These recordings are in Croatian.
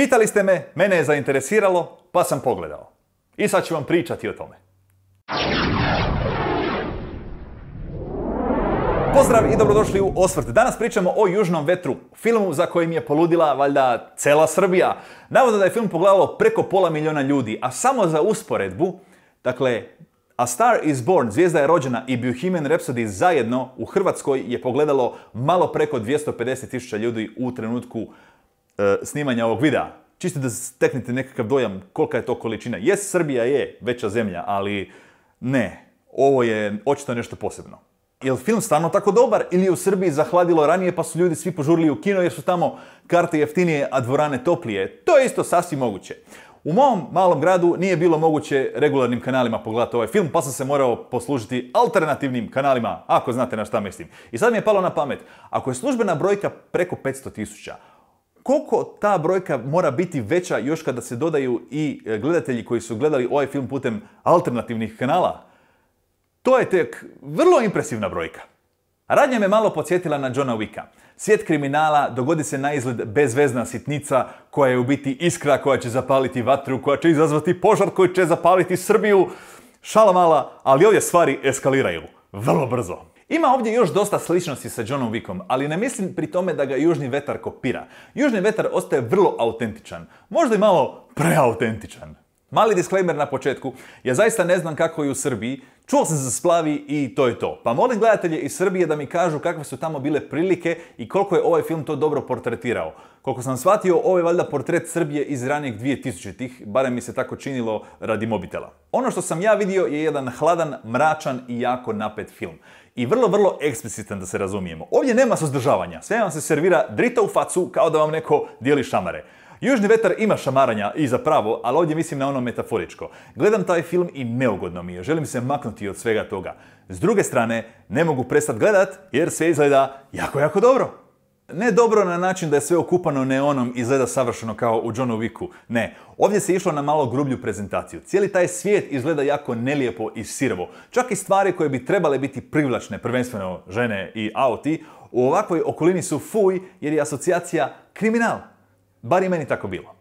Pitali ste me, mene je zainteresiralo, pa sam pogledao. I sad ću vam pričati o tome. Pozdrav i dobrodošli u Osvrt. Danas pričamo o Južnom vetru, filmu za kojim je poludila valjda cela Srbija. Navodno da je film pogledalo preko pola miliona ljudi, a samo za usporedbu, dakle, A Star is Born, Zvijezda je rođena i Bohemian Rhapsody zajedno u Hrvatskoj je pogledalo malo preko 250.000 ljudi u trenutku Eh, snimanja ovog videa. Čisto da steknete nekakav dojam kolika je to količina. Jes, Srbija je veća zemlja, ali ne, ovo je očito nešto posebno. Je li film stvarno tako dobar ili je u Srbiji zahladilo ranije pa su ljudi svi požurili u kino jer su tamo karte jeftinije, a dvorane toplije? To je isto sasvim moguće. U mom malom gradu nije bilo moguće regularnim kanalima pogledati ovaj film, pa sam se morao poslužiti alternativnim kanalima, ako znate na šta mislim. I sad mi je palo na pamet, ako je službena brojka preko 500 tisuća, koliko ta brojka mora biti veća još kada se dodaju i e, gledatelji koji su gledali ovaj film putem alternativnih kanala? To je tek vrlo impresivna brojka. Radnja me malo podsjetila na Johna Wicka. Svijet kriminala dogodi se na izgled bezvezna sitnica koja je u biti iskra koja će zapaliti vatru, koja će izazvati požar koji će zapaliti Srbiju. Šala mala, ali ovdje stvari eskaliraju. Vrlo brzo. Ima ovdje još dosta sličnosti sa Johnom Wickom, ali ne mislim pri tome da ga Južni vetar kopira. Južni vetar ostaje vrlo autentičan, možda i malo preautentičan. Mali disclaimer na početku, ja zaista ne znam kako je u Srbiji, čuo sam za splavi i to je to. Pa molim gledatelje iz Srbije da mi kažu kakve su tamo bile prilike i koliko je ovaj film to dobro portretirao. Koliko sam shvatio, ovo je valjda portret Srbije iz ranijeg 2000-ih, barem mi se tako činilo radi mobitela. Ono što sam ja vidio je jedan hladan, mračan i jako napet film i vrlo, vrlo eksplicitan da se razumijemo. Ovdje nema suzdržavanja, sve vam se servira drita u facu kao da vam neko dijeli šamare. Južni vetar ima šamaranja i za pravo, ali ovdje mislim na ono metaforičko. Gledam taj film i neugodno mi je, želim se maknuti od svega toga. S druge strane, ne mogu prestat gledat jer sve izgleda jako, jako dobro. Ne dobro na način da je sve okupano neonom i izgleda savršeno kao u Johnu Wicku. Ne, ovdje se išlo na malo grublju prezentaciju. Cijeli taj svijet izgleda jako nelijepo i sirovo. Čak i stvari koje bi trebale biti privlačne, prvenstveno žene i auti, u ovakvoj okolini su fuj jer je asocijacija kriminal. Bar i meni tako bilo.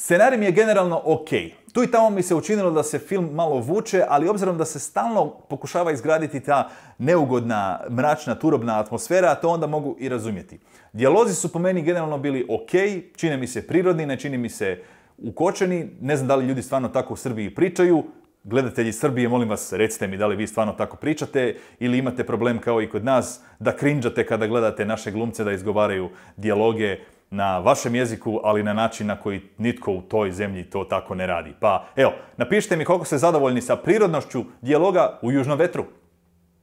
Scenarij mi je generalno ok. Tu i tamo mi se učinilo da se film malo vuče, ali obzirom da se stalno pokušava izgraditi ta neugodna, mračna, turobna atmosfera, to onda mogu i razumjeti. Dijalozi su po meni generalno bili ok, čine mi se prirodni, ne čini mi se ukočeni, ne znam da li ljudi stvarno tako u Srbiji pričaju, Gledatelji Srbije, molim vas, recite mi da li vi stvarno tako pričate ili imate problem kao i kod nas da krinđate kada gledate naše glumce da izgovaraju dijaloge na vašem jeziku, ali na način na koji nitko u toj zemlji to tako ne radi. Pa evo, napišite mi koliko ste zadovoljni sa prirodnošću dijaloga u Južnom vetru.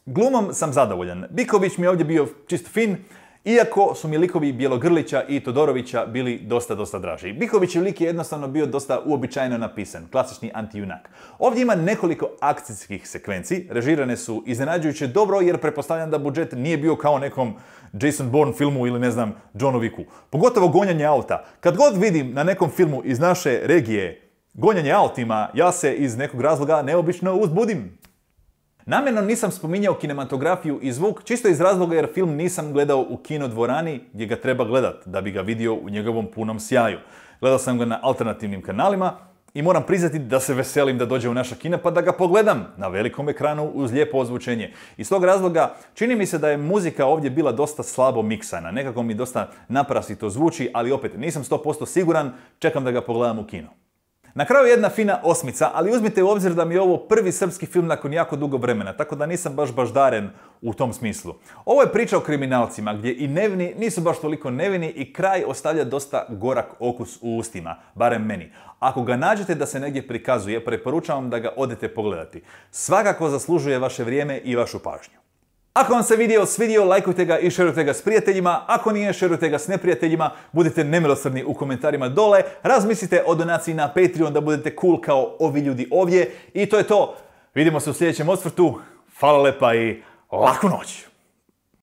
Glumom sam zadovoljan. Biković mi je ovdje bio čisto fin, iako su mi likovi Bjelogrlića i Todorovića bili dosta, dosta draži. Bihovićev lik je jednostavno bio dosta uobičajeno napisan, klasični antijunak. Ovdje ima nekoliko akcijskih sekvenci, režirane su iznenađujuće dobro jer prepostavljam da budžet nije bio kao nekom Jason Bourne filmu ili ne znam, Johnoviku. Pogotovo gonjanje auta. Kad god vidim na nekom filmu iz naše regije gonjanje autima, ja se iz nekog razloga neobično uzbudim. Namjerno nisam spominjao kinematografiju i zvuk, čisto iz razloga jer film nisam gledao u kino dvorani gdje ga treba gledat, da bi ga vidio u njegovom punom sjaju. Gledao sam ga na alternativnim kanalima i moram priznati da se veselim da dođe u naša kina pa da ga pogledam na velikom ekranu uz lijepo ozvučenje. Iz tog razloga čini mi se da je muzika ovdje bila dosta slabo miksana, nekako mi dosta naprasito zvuči, ali opet nisam 100% siguran, čekam da ga pogledam u kino. Na kraju jedna fina osmica, ali uzmite u obzir da mi je ovo prvi srpski film nakon jako dugo vremena, tako da nisam baš baždaren u tom smislu. Ovo je priča o kriminalcima gdje i nevni nisu baš toliko nevini i kraj ostavlja dosta gorak okus u ustima, barem meni. Ako ga nađete da se negdje prikazuje, preporučam vam da ga odete pogledati. Svakako zaslužuje vaše vrijeme i vašu pažnju. Ako vam se video svidio, lajkujte ga i šerujte ga s prijateljima. Ako nije, šerujte ga s neprijateljima. Budite nemilosrdni u komentarima dole. Razmislite o donaciji na Patreon da budete cool kao ovi ljudi ovdje. I to je to. Vidimo se u sljedećem osvrtu. Hvala lepa i laku noć!